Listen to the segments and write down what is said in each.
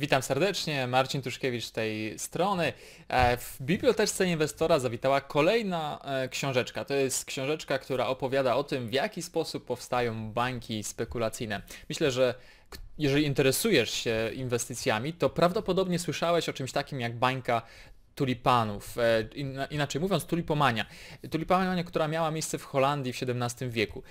Witam serdecznie, Marcin Tuszkiewicz z tej strony. E, w Biblioteczce Inwestora zawitała kolejna e, książeczka. To jest książeczka, która opowiada o tym, w jaki sposób powstają banki spekulacyjne. Myślę, że jeżeli interesujesz się inwestycjami, to prawdopodobnie słyszałeś o czymś takim jak bańka tulipanów, e, inaczej mówiąc tulipomania. Tulipomania, która miała miejsce w Holandii w XVII wieku.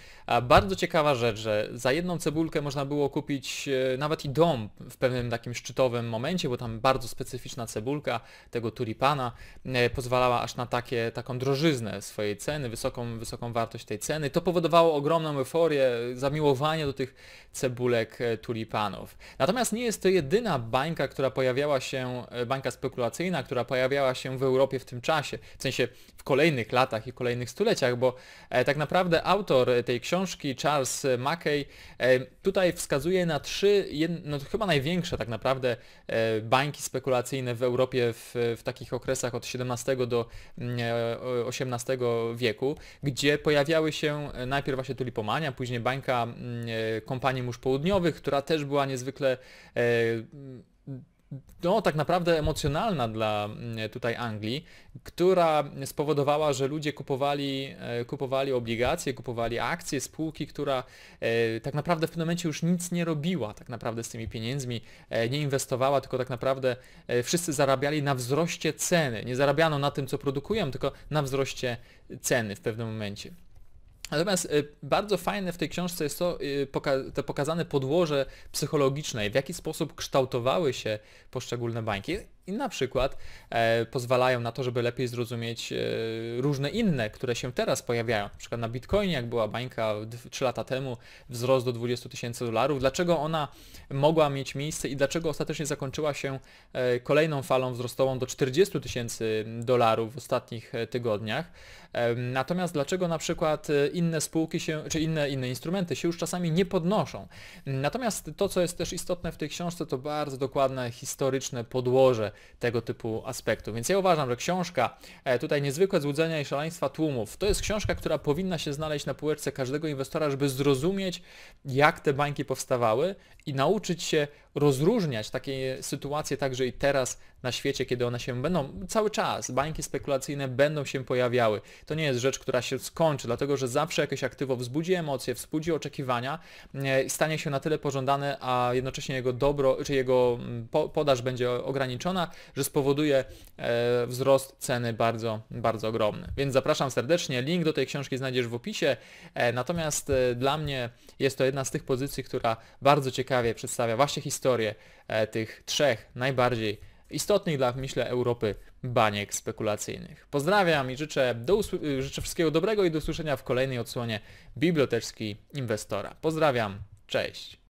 bardzo ciekawa rzecz, że za jedną cebulkę można było kupić e, nawet i dom w pewnym takim szczytowym momencie, bo tam bardzo specyficzna cebulka tego tulipana e, pozwalała aż na takie, taką drożyznę swojej ceny, wysoką, wysoką wartość tej ceny. To powodowało ogromną euforię, zamiłowanie do tych cebulek tulipanów. Natomiast nie jest to jedyna bańka, która pojawiała się, bańka spekulacyjna, która pojawiała pojawiała się w Europie w tym czasie, w sensie w kolejnych latach i kolejnych stuleciach, bo e, tak naprawdę autor tej książki, Charles Mackey, e, tutaj wskazuje na trzy, no chyba największe tak naprawdę e, bańki spekulacyjne w Europie w, w takich okresach od XVII do XVIII mm, wieku, gdzie pojawiały się najpierw właśnie tulipomania, później bańka mm, kompanii mórz południowych, która też była niezwykle no, tak naprawdę emocjonalna dla mm, tutaj Anglii, która spowodowała, że ludzie kupowali, e, kupowali obligacje, kupowali akcje spółki, która e, tak naprawdę w pewnym momencie już nic nie robiła tak naprawdę z tymi pieniędzmi, e, nie inwestowała, tylko tak naprawdę wszyscy zarabiali na wzroście ceny. Nie zarabiano na tym, co produkują, tylko na wzroście ceny w pewnym momencie. Natomiast y, bardzo fajne w tej książce jest to, y, to pokazane podłoże psychologiczne, w jaki sposób kształtowały się poszczególne bańki i na przykład e, pozwalają na to, żeby lepiej zrozumieć e, różne inne, które się teraz pojawiają. Na przykład na Bitcoinie, jak była bańka 3 lata temu, wzrost do 20 tysięcy dolarów. Dlaczego ona mogła mieć miejsce i dlaczego ostatecznie zakończyła się e, kolejną falą wzrostową do 40 tysięcy dolarów w ostatnich e, tygodniach. E, natomiast dlaczego na przykład e, inne spółki się, czy inne, inne instrumenty się już czasami nie podnoszą. Natomiast to, co jest też istotne w tej książce, to bardzo dokładne historyczne podłoże tego typu aspektu. Więc ja uważam, że książka, e, tutaj niezwykłe złudzenia i szaleństwa tłumów, to jest książka, która powinna się znaleźć na półeczce każdego inwestora, żeby zrozumieć, jak te bańki powstawały i nauczyć się rozróżniać takie sytuacje także i teraz na świecie, kiedy one się będą cały czas, bańki spekulacyjne będą się pojawiały. To nie jest rzecz, która się skończy, dlatego że zawsze jakieś aktywo wzbudzi emocje, wzbudzi oczekiwania e, i stanie się na tyle pożądane, a jednocześnie jego dobro, czy jego mm, podaż będzie ograniczona, że spowoduje e, wzrost ceny bardzo, bardzo ogromny. Więc zapraszam serdecznie, link do tej książki znajdziesz w opisie. E, natomiast dla mnie jest to jedna z tych pozycji, która bardzo ciekawie przedstawia właśnie historię historię e, tych trzech najbardziej istotnych dla, myślę, Europy baniek spekulacyjnych. Pozdrawiam i życzę, do y, życzę wszystkiego dobrego i do usłyszenia w kolejnej odsłonie biblioteczki inwestora. Pozdrawiam, cześć!